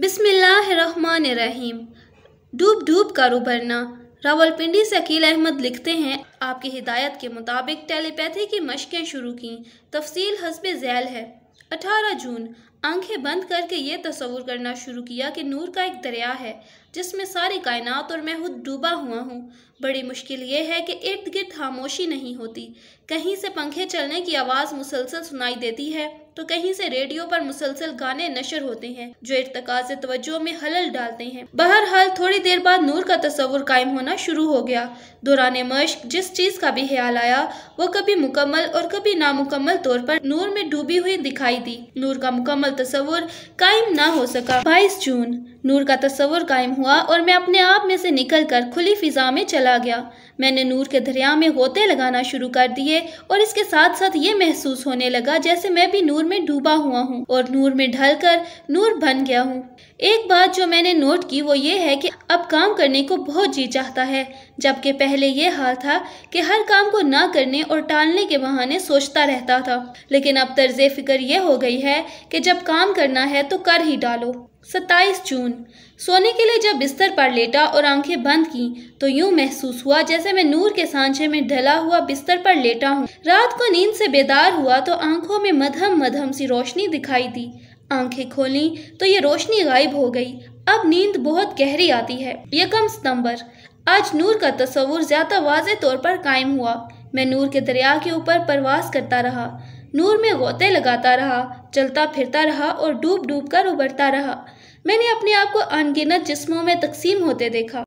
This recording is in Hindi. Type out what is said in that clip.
बिसमीम डूब डूब कर उभरना रावलपिंडी से अकील अहमद लिखते हैं आपकी हिदायत के मुताबिक टेलीपैथी की मशकें शुरू की तफसील हसब झैल है 18 जून आंखें बंद करके ये तस्वूर करना शुरू किया कि नूर का एक दरिया है जिसमें सारी कायनात और मैं खुद डूबा हुआ हूँ बड़ी मुश्किल ये है कि इर्द गिर्द खामोशी नहीं होती कहीं से पंखे चलने की आवाज़ मुसलसल सुनाई देती है तो कहीं से रेडियो पर मुसलसल गाने नशर होते हैं जो इरतकाज तवज्जो में हलल डालते हैं बहरहाल थोड़ी देर बाद नूर का तस्वुर कायम होना शुरू हो गया दौरान मश्क जिस चीज़ का भी ख्याल आया वो कभी मुकम्मल और कभी नामुकम्मल तौर पर नूर में डूबी हुई दिखाई दी नूर का मुकम्मल और तस्वुर कायम ना हो सका बाईस जून नूर का तस्वर कायम हुआ और मैं अपने आप में से निकल कर खुली फिज़ा में चला गया मैंने नूर के दरिया में होते लगाना शुरू कर दिए और इसके साथ साथ ये महसूस होने लगा जैसे मैं भी नूर में डूबा हुआ हूँ और नूर में ढल कर नूर बन गया हूँ एक बात जो मैंने नोट की वो ये है कि अब काम करने को बहुत जी चाहता है जबकि पहले ये हाल था कि हर काम को ना करने और टालने के बहाने सोचता रहता था लेकिन अब तर्ज फिक्र ये हो गई है कि जब काम करना है तो कर ही डालो सत्ताईस जून सोने के लिए जब बिस्तर पर लेटा और आंखें बंद की तो यूं महसूस हुआ जैसे मैं नूर के सांचे में ढला हुआ बिस्तर पर लेटा हूँ रात को नींद से बेदार हुआ तो आंखों में मधम मधम सी रोशनी दिखाई दी आंखें खोली तो ये रोशनी गायब हो गई अब नींद बहुत गहरी आती है यकम सितंबर आज नूर का तस्वूर ज्यादा वाज तौर पर कायम हुआ मैं नूर के दरिया के ऊपर परवास करता रहा नूर में गोते लगाता रहा चलता फिरता रहा और डूब डूब कर उबरता रहा मैंने अपने आप को अनगिनत जिस्मों में तकसीम होते देखा